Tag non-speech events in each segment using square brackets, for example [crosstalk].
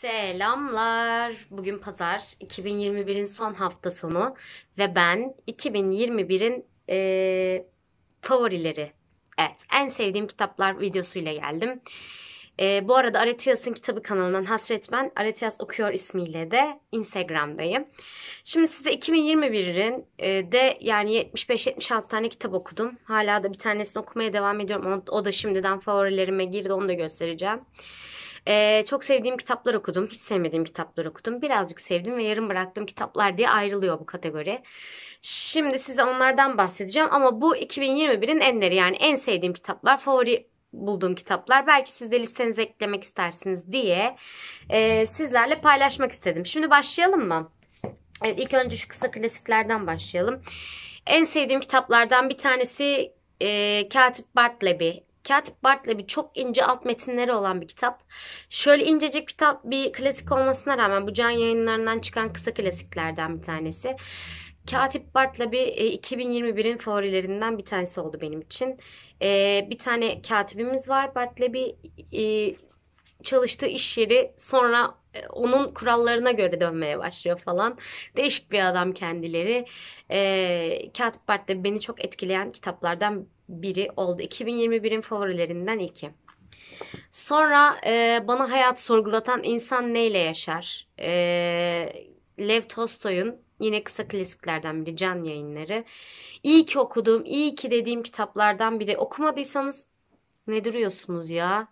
Selamlar. Bugün pazar. 2021'in son hafta sonu ve ben 2021'in e, favorileri. Evet, en sevdiğim kitaplar videosuyla geldim. E, bu arada Aretias'ın kitabı kanalından Hasretmen, Aretias Okuyor ismiyle de Instagram'dayım. Şimdi size 2021'in e, de yani 75-76 tane kitap okudum. Hala da bir tanesini okumaya devam ediyorum. O, o da şimdiden favorilerime girdi, onu da göstereceğim. Ee, çok sevdiğim kitaplar okudum, hiç sevmediğim kitaplar okudum. Birazcık sevdim ve yarım bıraktığım kitaplar diye ayrılıyor bu kategori. Şimdi size onlardan bahsedeceğim ama bu 2021'in enleri yani en sevdiğim kitaplar, favori bulduğum kitaplar. Belki siz de listenize eklemek istersiniz diye e, sizlerle paylaşmak istedim. Şimdi başlayalım mı? Evet, ilk önce şu kısa klasiklerden başlayalım. En sevdiğim kitaplardan bir tanesi e, Katip Bartleby Katip Bartleby çok ince alt metinleri olan bir kitap. Şöyle incecik kitap bir klasik olmasına rağmen bu can yayınlarından çıkan kısa klasiklerden bir tanesi. Katip Bartleby 2021'in favorilerinden bir tanesi oldu benim için. E, bir tane katibimiz var Bartleby çalıştığı iş yeri sonra e, onun kurallarına göre dönmeye başlıyor falan. Değişik bir adam kendileri. E, Katip Bartleby beni çok etkileyen kitaplardan biri oldu. 2021'in favorilerinden ilki. Sonra e, bana hayat sorgulatan insan neyle yaşar? E, Lev Tolstoy'un yine kısa klasiklerden biri Can Yayınları. İyi ki okudum, iyi ki dediğim kitaplardan biri. Okumadıysanız ne duruyorsunuz ya?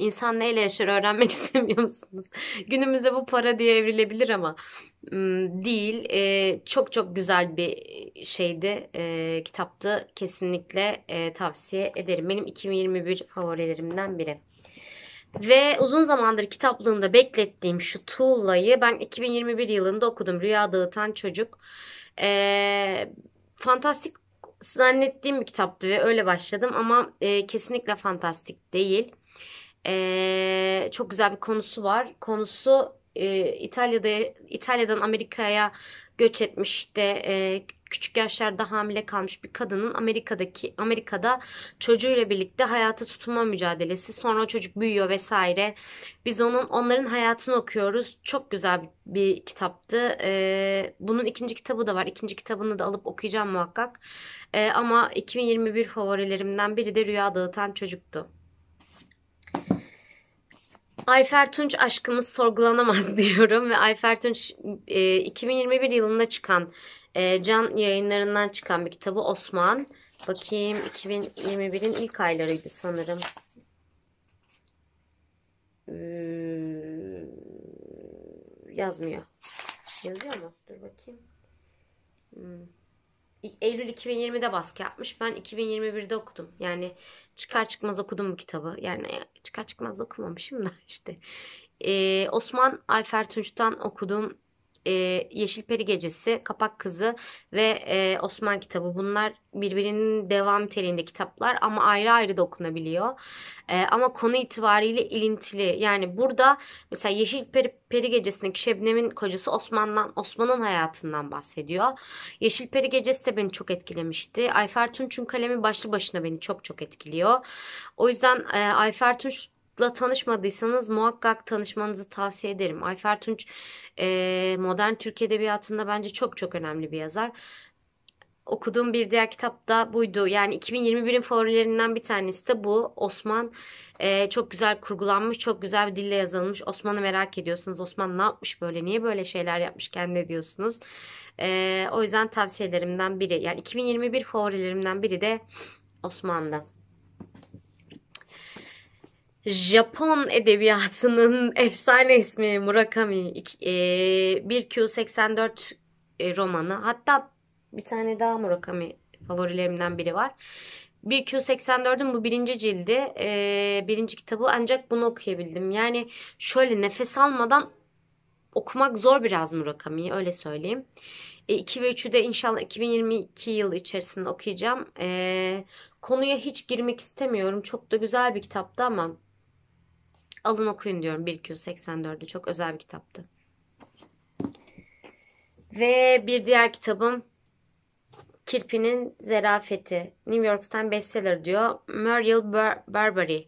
İnsan neyle yaşar öğrenmek [laughs] istemiyor musunuz? Günümüzde bu para diye evrilebilir ama değil. çok çok güzel bir şeydi. kitaptı. Kesinlikle tavsiye ederim. Benim 2021 favorilerimden biri. Ve uzun zamandır kitaplığımda beklettiğim şu Tuğla'yı ben 2021 yılında okudum. Rüya Dağıtan Çocuk. E, fantastik zannettiğim bir kitaptı ve öyle başladım ama e, kesinlikle fantastik değil. Ee, çok güzel bir konusu var. Konusu e, İtalya'da İtalya'dan Amerika'ya göç etmiş işte e, küçük yaşlarda hamile kalmış bir kadının Amerika'daki Amerika'da çocuğuyla birlikte hayata tutunma mücadelesi. Sonra çocuk büyüyor vesaire. Biz onun onların hayatını okuyoruz. Çok güzel bir kitaptı. Ee, bunun ikinci kitabı da var. İkinci kitabını da alıp okuyacağım muhakkak. Ee, ama 2021 favorilerimden biri de Rüya Dağıtan Çocuktu. Ayfer Tunç aşkımız sorgulanamaz [laughs] diyorum ve Ayfer Tunç 2021 e, yılında çıkan e, Can yayınlarından çıkan bir kitabı Osman. Bakayım 2021'in ilk aylarıydı sanırım. Ee, yazmıyor. Yazıyor mu? Dur bakayım. Hmm. Eylül 2020'de baskı yapmış. Ben 2021'de okudum. Yani çıkar çıkmaz okudum bu kitabı. Yani çıkar çıkmaz okumamışım da işte. Ee, Osman Ayfer Tunç'tan okudum e, Yeşil Peri Gecesi, Kapak Kızı ve e, Osman kitabı. Bunlar birbirinin devam telinde kitaplar ama ayrı ayrı da okunabiliyor. E, ama konu itibariyle ilintili. Yani burada mesela Yeşil Peri, Peri Gecesi'ndeki Şebnem'in kocası Osman'dan Osman'ın hayatından bahsediyor. Yeşil Peri Gecesi de beni çok etkilemişti. Ayfer Tunç'un kalemi başlı başına beni çok çok etkiliyor. O yüzden e, Ayfer Tunç Tunç'la tanışmadıysanız muhakkak tanışmanızı tavsiye ederim. Ayfer Tunç e, modern Türk Edebiyatı'nda bence çok çok önemli bir yazar. Okuduğum bir diğer kitap da buydu. Yani 2021'in favorilerinden bir tanesi de bu. Osman e, çok güzel kurgulanmış, çok güzel bir dille yazılmış. Osman'ı merak ediyorsunuz. Osman ne yapmış böyle, niye böyle şeyler yapmış kendine diyorsunuz. E, o yüzden tavsiyelerimden biri, yani 2021 favorilerimden biri de Osman'da. Japon edebiyatının [laughs] efsane ismi Murakami e, bir Q84 e, romanı hatta bir tane daha Murakami favorilerimden biri var. Bir Q84'ün bu birinci cildi e, birinci kitabı ancak bunu okuyabildim. Yani şöyle nefes almadan okumak zor biraz Murakami'yi öyle söyleyeyim. 2 ve 3'ü de inşallah 2022 yıl içerisinde okuyacağım. Ee, konuya hiç girmek istemiyorum. Çok da güzel bir kitaptı ama Alın okuyun diyorum 1 84ü Çok özel bir kitaptı. Ve bir diğer kitabım Kirpi'nin Zerafeti. New York Times bestseller diyor. Muriel Bar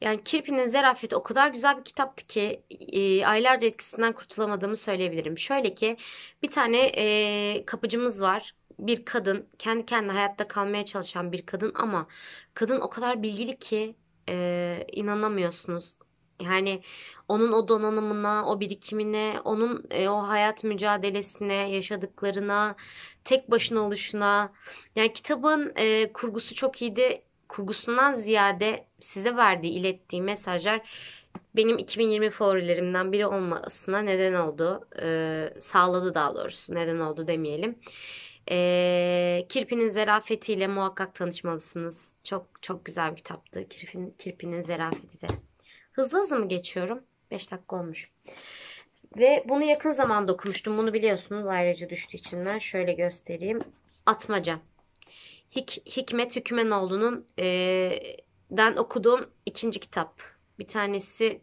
Yani Kirpi'nin Zerafeti o kadar güzel bir kitaptı ki e, aylarca etkisinden kurtulamadığımı söyleyebilirim. Şöyle ki bir tane e, kapıcımız var. Bir kadın, kendi kendine hayatta kalmaya çalışan bir kadın ama kadın o kadar bilgili ki e, inanamıyorsunuz. Yani onun o donanımına, o birikimine, onun e, o hayat mücadelesine, yaşadıklarına, tek başına oluşuna. Yani kitabın e, kurgusu çok iyiydi. Kurgusundan ziyade size verdiği, ilettiği mesajlar benim 2020 favorilerimden biri olmasına neden oldu. E, sağladı daha doğrusu, neden oldu demeyelim. E, Kirpi'nin zarafetiyle muhakkak tanışmalısınız. Çok çok güzel bir kitaptı. Kirpi'nin, Kirpi'nin zarafeti de. Hızlı hızlı mı geçiyorum? 5 dakika olmuş. Ve bunu yakın zamanda okumuştum. Bunu biliyorsunuz ayrıca düştüğü içinden. Şöyle göstereyim. Atmaca. Hik Hikmet Hükümenoğlu'nun e, den okuduğum ikinci kitap. Bir tanesi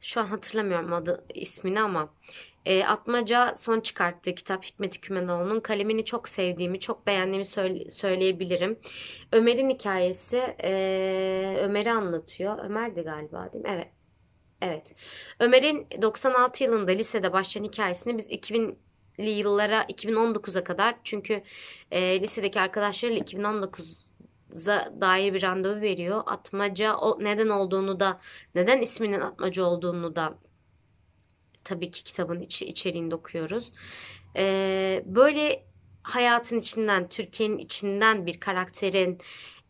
şu an hatırlamıyorum adı ismini ama e, Atmaca son çıkarttığı kitap Hikmet Kümenoğlu'nun kalemini çok sevdiğimi, çok beğendiğimi söyle, söyleyebilirim. Ömer'in hikayesi e, Ömer'i anlatıyor. Ömer'di galiba değil mi? Evet. Evet. Ömer'in 96 yılında lisede başlayan hikayesini biz 2000 yıllara 2019'a kadar çünkü e, lisedeki arkadaşlarıyla 2019'a dair bir randevu veriyor. Atmaca o neden olduğunu da neden isminin atmaca olduğunu da tabii ki kitabın içi, içeriğinde okuyoruz. E, böyle hayatın içinden, Türkiye'nin içinden bir karakterin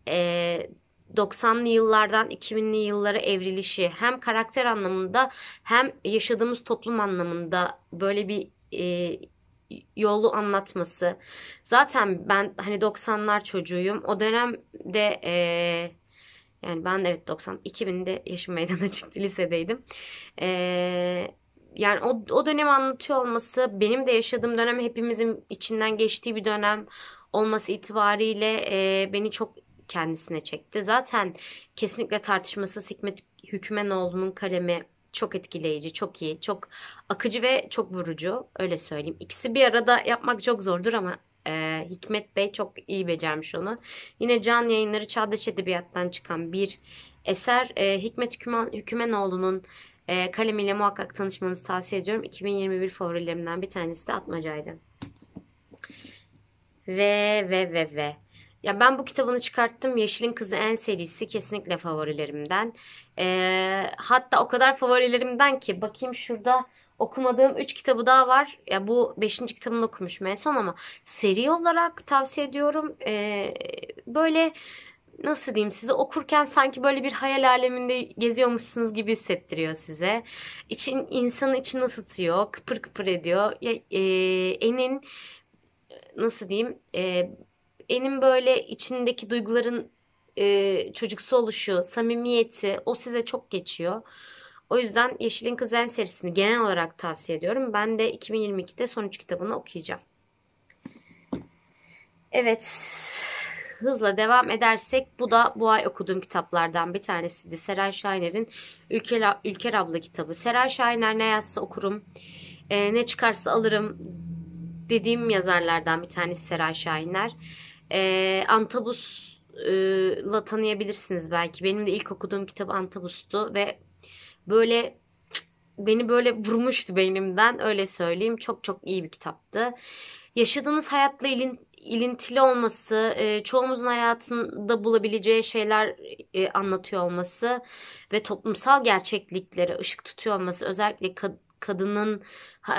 e, 90'lı yıllardan 2000'li yıllara evrilişi hem karakter anlamında hem yaşadığımız toplum anlamında böyle bir e, yolu anlatması. Zaten ben hani 90'lar çocuğuyum. O dönemde e, yani ben evet 90 2000'de yaşım meydana çıktı lisedeydim. E, yani o, o dönemi anlatıyor olması benim de yaşadığım dönem hepimizin içinden geçtiği bir dönem olması itibariyle e, beni çok kendisine çekti. Zaten kesinlikle tartışması Hikmet Hükümenoğlu'nun kalemi çok etkileyici, çok iyi, çok akıcı ve çok vurucu öyle söyleyeyim. İkisi bir arada yapmak çok zordur ama e, Hikmet Bey çok iyi becermiş onu. Yine Can Yayınları Çağdaş Edebiyat'tan çıkan bir eser e, Hikmet Hükümenoğlu'nun e, ee, kalem ile muhakkak tanışmanızı tavsiye ediyorum. 2021 favorilerimden bir tanesi de Atmaca'ydı. Ve ve ve ve. Ya ben bu kitabını çıkarttım. Yeşil'in Kızı en serisi kesinlikle favorilerimden. E, hatta o kadar favorilerimden ki bakayım şurada okumadığım 3 kitabı daha var. Ya bu 5. kitabını okumuşum en son ama seri olarak tavsiye ediyorum. E, böyle nasıl diyeyim size okurken sanki böyle bir hayal aleminde geziyormuşsunuz gibi hissettiriyor size. İçin, insanı için ısıtıyor, kıpır kıpır ediyor. Ya, e, enin nasıl diyeyim e, enin böyle içindeki duyguların e, çocuksu oluşu, samimiyeti o size çok geçiyor. O yüzden Yeşil'in Kızıl serisini genel olarak tavsiye ediyorum. Ben de 2022'de son üç kitabını okuyacağım. Evet hızla devam edersek bu da bu ay okuduğum kitaplardan bir tanesiydi. Seray Şainer'in Ülker, Ülker Abla kitabı. Seray Şainer ne yazsa okurum, e, ne çıkarsa alırım dediğim yazarlardan bir tanesi Seray Şahiner. E, Antabus'la e, tanıyabilirsiniz belki. Benim de ilk okuduğum kitap Antabus'tu ve böyle beni böyle vurmuştu beynimden öyle söyleyeyim. Çok çok iyi bir kitaptı. Yaşadığınız hayatla ilin, ilintili olması, e, çoğumuzun hayatında bulabileceği şeyler e, anlatıyor olması ve toplumsal gerçekliklere ışık tutuyor olması özellikle kad kadının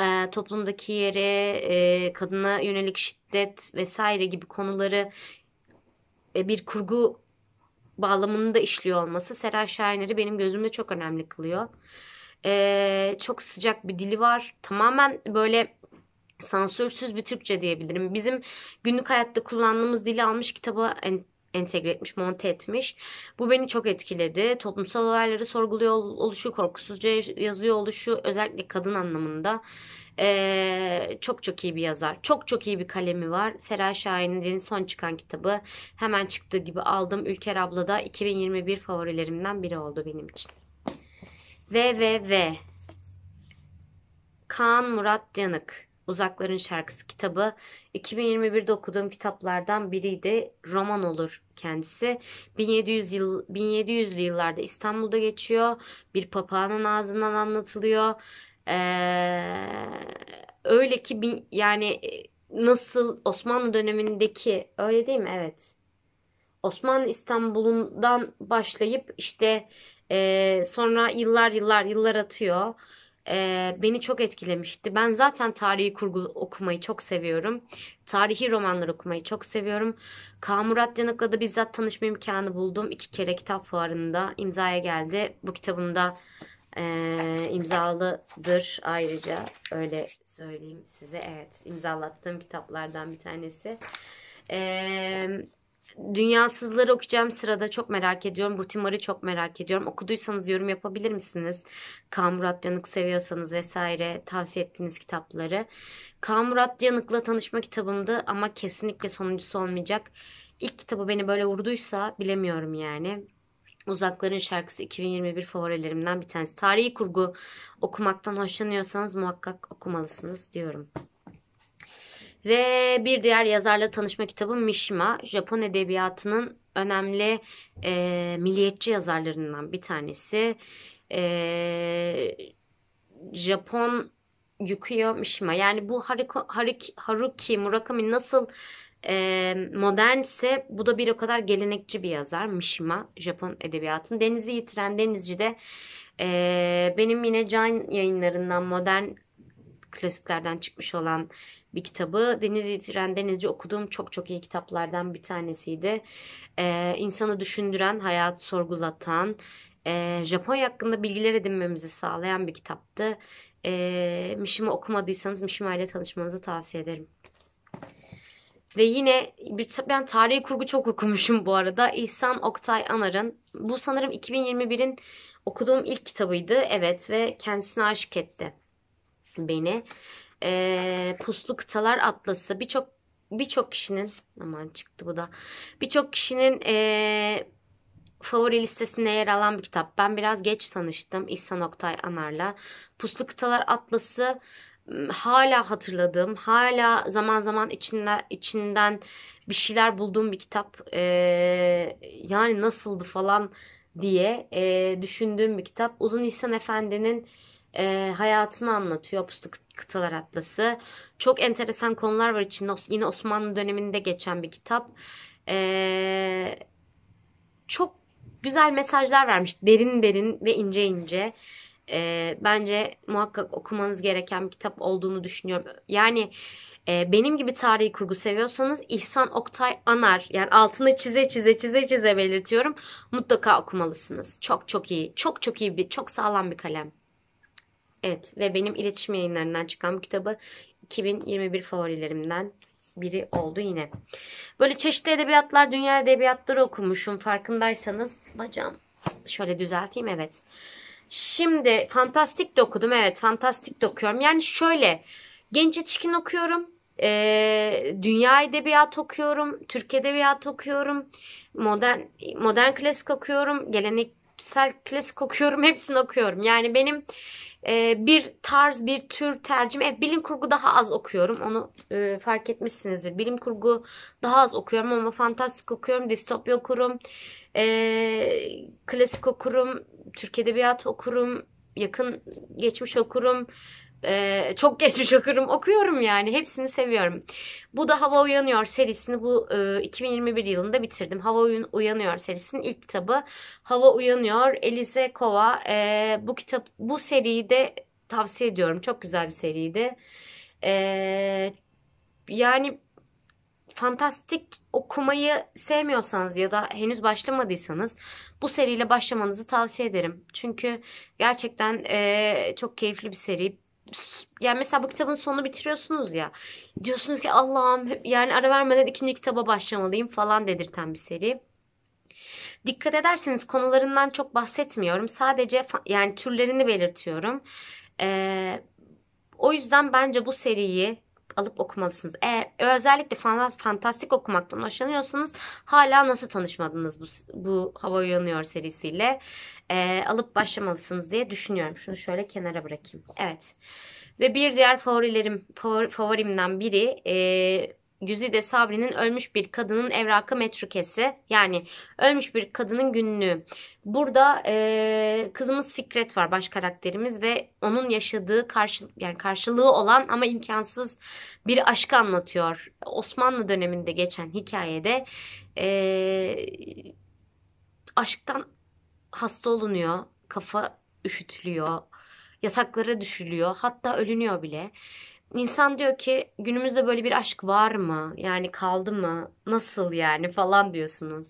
e, toplumdaki yeri, e, kadına yönelik şiddet vesaire gibi konuları e, bir kurgu bağlamında işliyor olması Seray Şahiner'i benim gözümde çok önemli kılıyor. E, çok sıcak bir dili var. Tamamen böyle sansürsüz bir Türkçe diyebilirim. Bizim günlük hayatta kullandığımız dili almış kitabı en, entegre etmiş, monte etmiş. Bu beni çok etkiledi. Toplumsal olayları sorguluyor oluşu, korkusuzca yazıyor oluşu özellikle kadın anlamında ee, çok çok iyi bir yazar. Çok çok iyi bir kalemi var. Seray Şahin'in son çıkan kitabı hemen çıktığı gibi aldım. Ülker abla da 2021 favorilerimden biri oldu benim için. Ve ve ve Kaan Murat Yanık Uzakların Şarkısı kitabı. 2021'de okuduğum kitaplardan biriydi. Roman olur kendisi. 1700 yıl 1700'lü yıllarda İstanbul'da geçiyor. Bir papağanın ağzından anlatılıyor. Ee, öyle ki bin, yani e, nasıl Osmanlı dönemindeki öyle değil mi? Evet. Osmanlı İstanbul'undan başlayıp işte e, sonra yıllar yıllar yıllar atıyor e, beni çok etkilemişti. Ben zaten tarihi kurgu okumayı çok seviyorum. Tarihi romanlar okumayı çok seviyorum. Kamurat Murat Yanık'la da bizzat tanışma imkanı buldum. iki kere kitap fuarında imzaya geldi. Bu kitabımda e, imzalıdır ayrıca öyle söyleyeyim size. Evet imzalattığım kitaplardan bir tanesi. Eee Dünyasızları okuyacağım sırada çok merak ediyorum. Butimar'ı çok merak ediyorum. Okuduysanız yorum yapabilir misiniz? Kamurat Yanık seviyorsanız vesaire tavsiye ettiğiniz kitapları. Kamurat Yanık'la tanışma kitabımdı ama kesinlikle sonuncusu olmayacak. İlk kitabı beni böyle vurduysa bilemiyorum yani. Uzakların Şarkısı 2021 favorilerimden bir tanesi. Tarihi kurgu okumaktan hoşlanıyorsanız muhakkak okumalısınız diyorum. Ve bir diğer yazarla tanışma kitabım Mishima. Japon edebiyatının önemli e, milliyetçi yazarlarından bir tanesi. E, Japon Yukio Mishima. Yani bu Haruko, Haruki, Haruki Murakami nasıl e, modernse bu da bir o kadar gelenekçi bir yazar Mishima Japon edebiyatının. Denizi yitiren denizci de e, benim yine Can yayınlarından modern klasiklerden çıkmış olan bir kitabı. Deniz Yitiren Denizci okuduğum çok çok iyi kitaplardan bir tanesiydi. Ee, insanı düşündüren, hayat sorgulatan, e, Japonya hakkında bilgiler edinmemizi sağlayan bir kitaptı. E, ee, Mişima okumadıysanız Mişima ile tanışmanızı tavsiye ederim. Ve yine bir, ben tarihi kurgu çok okumuşum bu arada. İhsan Oktay Anar'ın. Bu sanırım 2021'in okuduğum ilk kitabıydı. Evet ve kendisine aşık etti beni. E, Puslu Kıtalar Atlası birçok birçok kişinin aman çıktı bu da birçok kişinin e, favori listesinde yer alan bir kitap. Ben biraz geç tanıştım İhsan Oktay Anar'la. Puslu Kıtalar Atlası hala hatırladığım, hala zaman zaman içinde, içinden bir şeyler bulduğum bir kitap. E, yani nasıldı falan diye e, düşündüğüm bir kitap. Uzun İhsan Efendi'nin e, hayatını anlatıyor Puslu Kıtalar Atlası. Çok enteresan konular var içinde. Yine Osmanlı döneminde geçen bir kitap. E, çok güzel mesajlar vermiş. Derin derin ve ince ince. E, bence muhakkak okumanız gereken bir kitap olduğunu düşünüyorum. Yani e, benim gibi tarihi kurgu seviyorsanız İhsan Oktay Anar yani altına çize çize çize çize belirtiyorum. Mutlaka okumalısınız. Çok çok iyi. Çok çok iyi bir çok sağlam bir kalem. Evet ve benim iletişim yayınlarından çıkan bu kitabı 2021 favorilerimden biri oldu yine. Böyle çeşitli edebiyatlar, dünya edebiyatları okumuşum farkındaysanız. Bacağım şöyle düzelteyim evet. Şimdi fantastik de okudum evet fantastik de okuyorum. Yani şöyle genç yetişkin okuyorum. Ee, dünya edebiyatı okuyorum, Türk edebiyatı okuyorum, modern modern klasik okuyorum, geleneksel klasik okuyorum, [laughs] hepsini okuyorum. Yani benim e, bir tarz, bir tür tercüme. Evet, bilim kurgu daha az okuyorum. Onu e, fark etmişsinizdir. Bilim kurgu daha az okuyorum ama fantastik okuyorum, distopya okurum, e, klasik okurum, Türk edebiyatı okurum, yakın geçmiş okurum, ee, çok geçmiş okurum. Okuyorum yani. Hepsini seviyorum. Bu da Hava Uyanıyor serisini bu e, 2021 yılında bitirdim. Hava Uyanıyor serisinin ilk kitabı. Hava Uyanıyor Elize Kova. E, bu kitap bu seriyi de tavsiye ediyorum. Çok güzel bir seriydi. E, yani fantastik okumayı sevmiyorsanız ya da henüz başlamadıysanız bu seriyle başlamanızı tavsiye ederim. Çünkü gerçekten e, çok keyifli bir seri yani mesela bu kitabın sonunu bitiriyorsunuz ya. Diyorsunuz ki Allah'ım yani ara vermeden ikinci kitaba başlamalıyım falan dedirten bir seri. Dikkat ederseniz konularından çok bahsetmiyorum. Sadece yani türlerini belirtiyorum. Ee, o yüzden bence bu seriyi alıp okumalısınız. Eğer özellikle fantastik okumaktan hoşlanıyorsanız hala nasıl tanışmadınız bu, bu Hava Uyanıyor serisiyle e, alıp başlamalısınız diye düşünüyorum. Şunu şöyle kenara bırakayım. Evet. Ve bir diğer favorilerim favor, favorimden biri e, Güzide Sabri'nin ölmüş bir kadının evrakı metrukesi yani ölmüş bir kadının günlüğü. Burada e, kızımız Fikret var baş karakterimiz ve onun yaşadığı karşı, yani karşılığı olan ama imkansız bir aşkı anlatıyor. Osmanlı döneminde geçen hikayede e, aşktan hasta olunuyor, kafa üşütülüyor, yataklara düşülüyor hatta ölünüyor bile insan diyor ki günümüzde böyle bir aşk var mı? Yani kaldı mı? Nasıl yani falan diyorsunuz.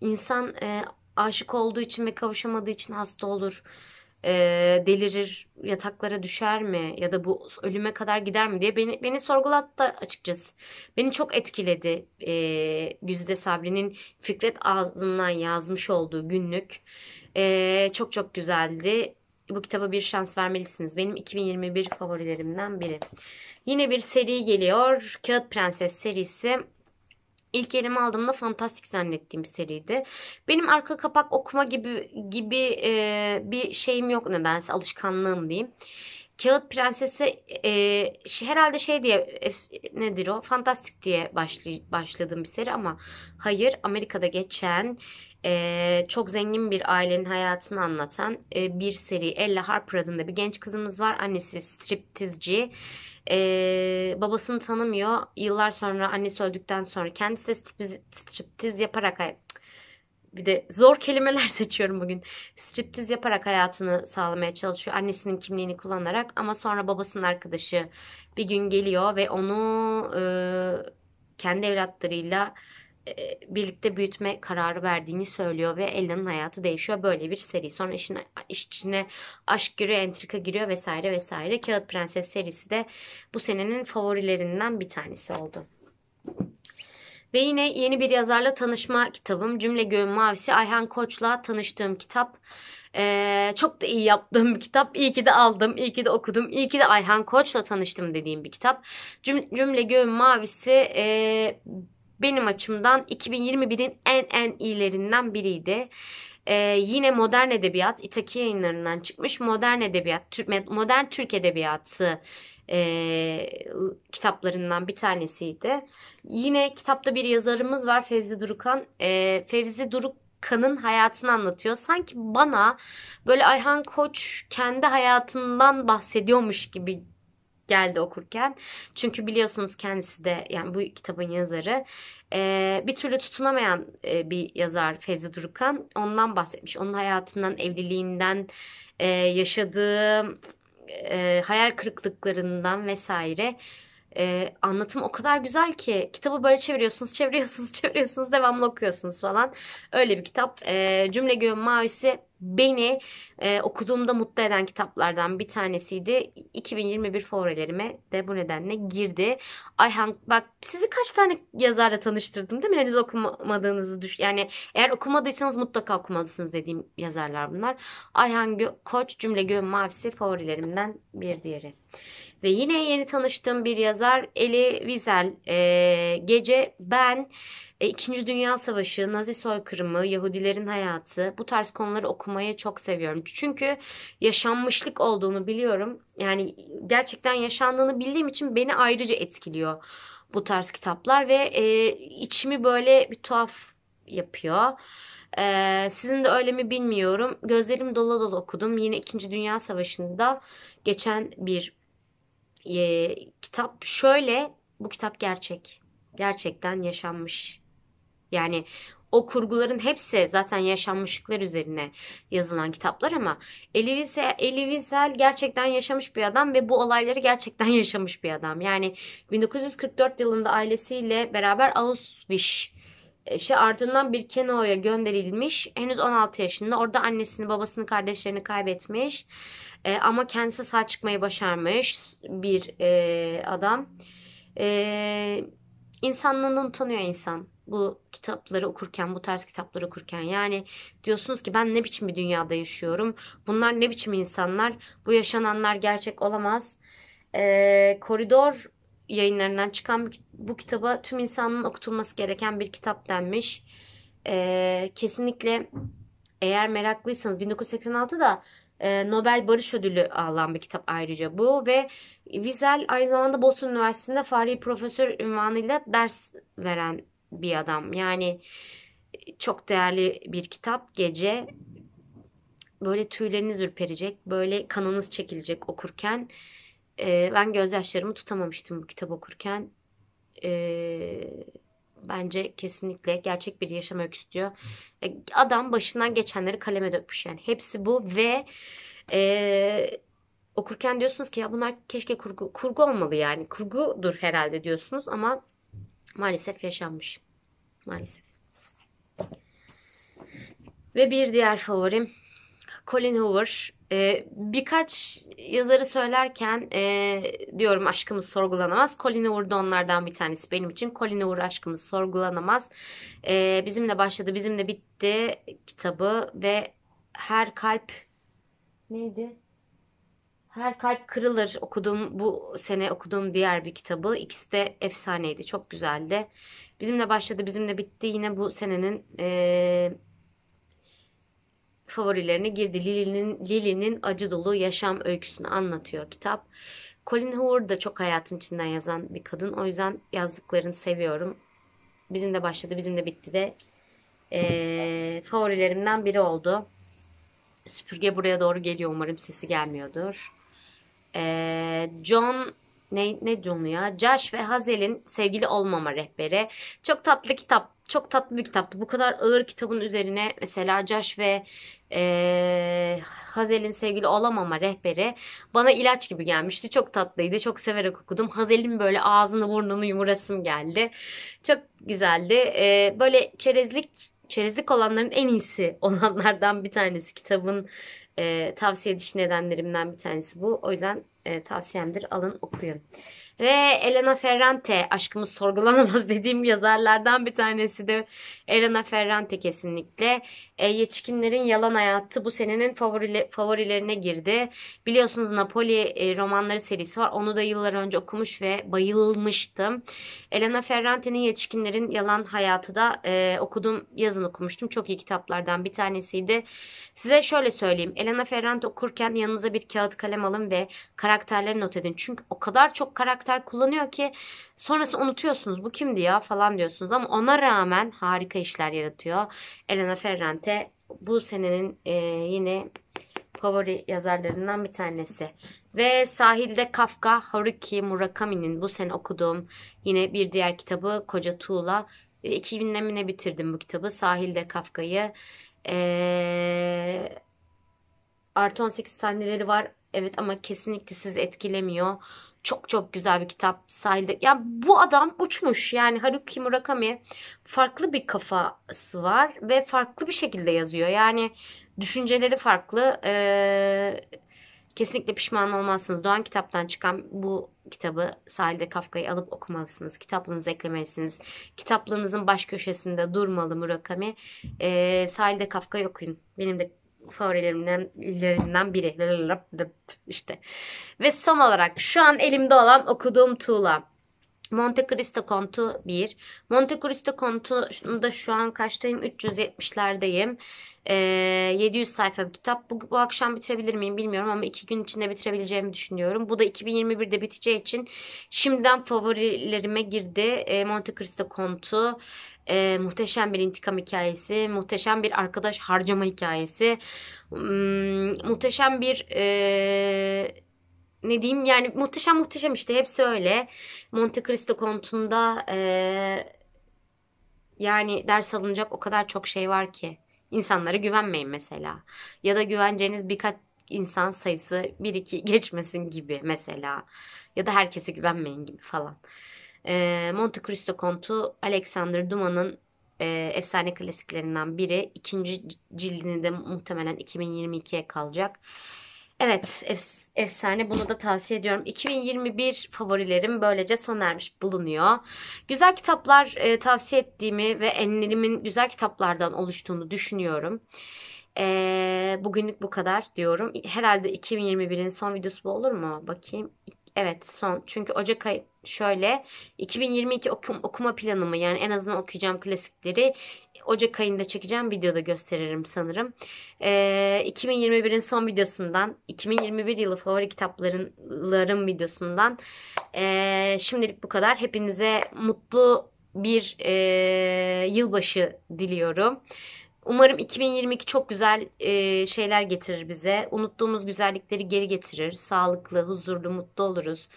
İnsan e, aşık olduğu için ve kavuşamadığı için hasta olur. E, delirir, yataklara düşer mi? Ya da bu ölüme kadar gider mi diye beni, beni sorgulattı açıkçası. Beni çok etkiledi e, Güzide Sabri'nin Fikret ağzından yazmış olduğu günlük. E, çok çok güzeldi bu kitaba bir şans vermelisiniz. Benim 2021 favorilerimden biri. Yine bir seri geliyor. Kağıt Prenses serisi. İlk elime aldığımda fantastik zannettiğim seriydi. Benim arka kapak okuma gibi gibi e, bir şeyim yok nedense alışkanlığım diyeyim. Kağıt Prensesi e, herhalde şey diye e, nedir o? Fantastik diye başlay, başladığım bir seri ama hayır Amerika'da geçen e, çok zengin bir ailenin hayatını anlatan e, bir seri. Ella Harper adında bir genç kızımız var. Annesi striptizci. E, babasını tanımıyor. Yıllar sonra annesi öldükten sonra kendisi striptiz, striptiz yaparak hayatını bir de zor kelimeler [laughs] seçiyorum bugün. Striptiz yaparak hayatını sağlamaya çalışıyor. Annesinin kimliğini kullanarak ama sonra babasının arkadaşı bir gün geliyor ve onu e, kendi evlatlarıyla e, birlikte büyütme kararı verdiğini söylüyor ve Ella'nın hayatı değişiyor. Böyle bir seri. Sonra işin içine aşk giriyor, entrika giriyor vesaire vesaire. Kağıt Prenses serisi de bu senenin favorilerinden bir tanesi oldu. Ve yine yeni bir yazarla tanışma kitabım Cümle Göğün Mavisi Ayhan Koç'la tanıştığım kitap. Ee, çok da iyi yaptığım bir kitap. İyi ki de aldım, iyi ki de okudum, iyi ki de Ayhan Koç'la tanıştım dediğim bir kitap. Cüm Cümle Göğün Mavisi e, benim açımdan 2021'in en en iyilerinden biriydi. Ee, yine modern edebiyat, İtaki yayınlarından çıkmış modern edebiyat, modern Türk edebiyatı e, kitaplarından bir tanesiydi. Yine kitapta bir yazarımız var Fevzi Durukan. E, Fevzi Duruk Kan'ın hayatını anlatıyor. Sanki bana böyle Ayhan Koç kendi hayatından bahsediyormuş gibi geldi okurken. Çünkü biliyorsunuz kendisi de yani bu kitabın yazarı bir türlü tutunamayan bir yazar Fevzi Durukan. Ondan bahsetmiş. Onun hayatından, evliliğinden, e, yaşadığı e, hayal kırıklıklarından vesaire e, anlatım o kadar güzel ki kitabı böyle çeviriyorsunuz, [laughs] çeviriyorsunuz, çeviriyorsunuz, devamlı okuyorsunuz falan. Öyle bir kitap. E, Cümle Göğün Mavisi beni e, okuduğumda mutlu eden kitaplardan bir tanesiydi. 2021 favorilerime de bu nedenle girdi. Ayhan bak sizi kaç tane yazarla tanıştırdım değil mi? Henüz okumadığınızı düş yani eğer okumadıysanız mutlaka okumalısınız dediğim yazarlar bunlar. Ayhan Gö Koç Cümle Göğün Mavisi favorilerimden bir diğeri. Ve yine yeni tanıştığım bir yazar Eli Wiesel. E, gece ben e, İkinci Dünya Savaşı, Nazi soykırımı, Yahudilerin hayatı bu tarz konuları okumayı çok seviyorum. Çünkü yaşanmışlık olduğunu biliyorum. Yani gerçekten yaşandığını bildiğim için beni ayrıca etkiliyor bu tarz kitaplar ve e, içimi böyle bir tuhaf yapıyor. Ee, sizin de öyle mi bilmiyorum. Gözlerim dola dola okudum. Yine 2. Dünya Savaşı'nda geçen bir e, kitap şöyle bu kitap gerçek. Gerçekten yaşanmış. Yani o kurguların hepsi zaten yaşanmışlıklar üzerine yazılan kitaplar ama Elie Wiesel, Wiesel gerçekten yaşamış bir adam ve bu olayları gerçekten [laughs] yaşamış bir adam. Yani 1944 yılında ailesiyle beraber Auschwitz şey ardından bir Kenoa'ya gönderilmiş. Henüz 16 yaşında. Orada annesini, babasını, kardeşlerini kaybetmiş. E, ama kendisi sağ çıkmayı başarmış bir e, adam. E, insanlığından utanıyor insan bu kitapları okurken, bu tarz kitapları okurken. Yani diyorsunuz ki ben ne biçim bir dünyada yaşıyorum? Bunlar ne biçim insanlar? Bu yaşananlar gerçek olamaz. E, koridor yayınlarından çıkan bu kitaba tüm insanın okutulması gereken bir kitap denmiş. E, kesinlikle eğer meraklıysanız 1986 da ee, Nobel Barış Ödülü alan bir kitap ayrıca bu ve Wiesel aynı zamanda Boston Üniversitesi'nde Fahri Profesör ünvanıyla ders veren bir adam. Yani e, çok değerli bir kitap. Gece böyle tüyleriniz ürperecek, böyle kanınız çekilecek okurken. E, ben gözyaşlarımı tutamamıştım bu kitap okurken. Eee bence kesinlikle gerçek bir yaşam öyküsü diyor. E, adam başından geçenleri kaleme dökmüş yani. Hepsi bu ve e, okurken diyorsunuz ki ya bunlar keşke kurgu, kurgu olmalı yani. Kurgudur herhalde diyorsunuz ama maalesef yaşanmış. Maalesef. Ve bir diğer favorim Colin Hoover ee, birkaç yazarı söylerken e, diyorum aşkımız sorgulanamaz. Colin Hoover onlardan bir tanesi benim için. Colin Hoover aşkımız sorgulanamaz. Ee, bizimle başladı, bizimle bitti kitabı ve her kalp neydi? Her Kalp Kırılır okuduğum bu sene okuduğum diğer bir kitabı. İkisi de efsaneydi. Çok güzeldi. Bizimle başladı, bizimle bitti. Yine bu senenin e, favorilerine girdi. Lily'nin Lily'nin acı dolu yaşam öyküsünü anlatıyor kitap. Colin Hoover da çok hayatın içinden yazan bir kadın. O yüzden yazdıklarını seviyorum. Bizim de başladı, bizim de bitti de ee, favorilerimden biri oldu. Süpürge buraya doğru geliyor umarım sesi gelmiyordur. Ee, John ne, ne John'u ya? Josh ve Hazel'in sevgili olmama rehberi. Çok tatlı kitap çok tatlı bir kitaptı. Bu kadar ağır kitabın üzerine mesela Caş ve e, Hazel'in sevgili olamama rehberi bana ilaç gibi gelmişti. Çok tatlıydı. Çok severek okudum. Hazel'in böyle ağzını burnunu yumurasım geldi. Çok güzeldi. E, böyle çerezlik çerezlik olanların en iyisi [laughs] olanlardan bir tanesi. Kitabın e, tavsiye ediş nedenlerimden bir tanesi bu. O yüzden e, tavsiyemdir. Alın okuyun. Ve Elena Ferrante aşkımız sorgulanamaz [laughs] dediğim yazarlardan bir tanesi de Elena Ferrante kesinlikle. E, yetişkinlerin yalan hayatı bu senenin favori, favorilerine girdi. Biliyorsunuz Napoli e, romanları serisi var. Onu da yıllar önce okumuş ve bayılmıştım. Elena Ferrante'nin yetişkinlerin yalan hayatı da e, okudum yazın okumuştum. Çok iyi kitaplardan bir tanesiydi. Size şöyle söyleyeyim. Elena Ferrante okurken yanınıza bir kağıt kalem alın ve karakterleri not edin. Çünkü o kadar çok karakter karakter kullanıyor ki sonrasında unutuyorsunuz bu kimdi ya falan diyorsunuz ama ona rağmen harika işler yaratıyor. Elena Ferrante bu senenin e, yine favori yazarlarından bir tanesi. Ve Sahilde Kafka, Haruki Murakami'nin bu sene okuduğum yine bir diğer kitabı Koca Tuğla. E, iki günde bitirdim bu kitabı. Sahilde Kafka'yı. Ee, artı 18 sahneleri var. Evet ama kesinlikle siz etkilemiyor. Çok çok güzel bir kitap sahilde. yani bu adam uçmuş. Yani Haruki Murakami farklı bir kafası var ve farklı bir şekilde yazıyor. Yani düşünceleri farklı. Ee, kesinlikle pişman olmazsınız. Doğan kitaptan çıkan bu kitabı Sahilde Kafka'yı alıp okumalısınız. Kitaplığınıza eklemelisiniz. Kitaplığınızın baş köşesinde durmalı Murakami. Ee, Sahilde Kafka'yı okuyun. Benim de favorilerimden biri. işte. Ve son olarak şu an elimde olan okuduğum tuğla. Monte Cristo kontu 1. Monte Cristo kontunda şu an kaçtayım? 370'lerdeyim. Ee, 700 sayfa bir kitap. Bu, bu akşam bitirebilir miyim bilmiyorum ama 2 gün içinde bitirebileceğimi düşünüyorum. Bu da 2021'de biteceği için şimdiden favorilerime girdi. Ee, Monte Cristo kontu e, muhteşem bir intikam hikayesi, muhteşem bir arkadaş harcama hikayesi, hmm, muhteşem bir e, ne diyeyim yani muhteşem muhteşem işte hepsi öyle. Monte Cristo kontunda e, yani ders alınacak o kadar çok şey var ki. İnsanlara güvenmeyin mesela. Ya da güveneceğiniz birkaç insan sayısı bir iki geçmesin gibi mesela. Ya da herkese güvenmeyin gibi falan. E, Monte Cristo Kontu Alexander Dumas'ın e, efsane klasiklerinden biri. İkinci cildini de muhtemelen 2022'ye kalacak. Evet ef- efsane bunu da tavsiye ediyorum. 2021 favorilerim böylece son ermiş bulunuyor. Güzel kitaplar e, tavsiye ettiğimi ve enlerimin güzel kitaplardan oluştuğunu düşünüyorum. E, bugünlük bu kadar diyorum. Herhalde 2021'in son videosu bu olur mu? Bakayım. Evet son. Çünkü Ocak ayı şöyle 2022 okum, okuma planımı yani en azından okuyacağım klasikleri Ocak ayında çekeceğim videoda gösteririm sanırım. Ee, 2021'in son videosundan 2021 yılı favori kitaplarım videosundan e, şimdilik bu kadar. Hepinize mutlu bir e, yılbaşı diliyorum. Umarım 2022 çok güzel e, şeyler getirir bize. Unuttuğumuz güzellikleri geri getirir. Sağlıklı, huzurlu, mutlu oluruz.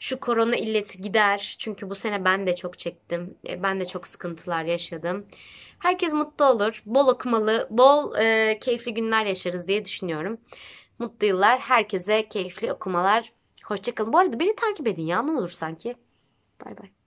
Şu korona illeti gider. Çünkü bu sene ben de çok çektim. E, ben de çok sıkıntılar yaşadım. Herkes mutlu olur. Bol okumalı, bol e, keyifli günler yaşarız diye düşünüyorum. Mutlu yıllar. Herkese keyifli okumalar. Hoşçakalın. Bu arada beni takip edin ya ne olur sanki. Bay bay.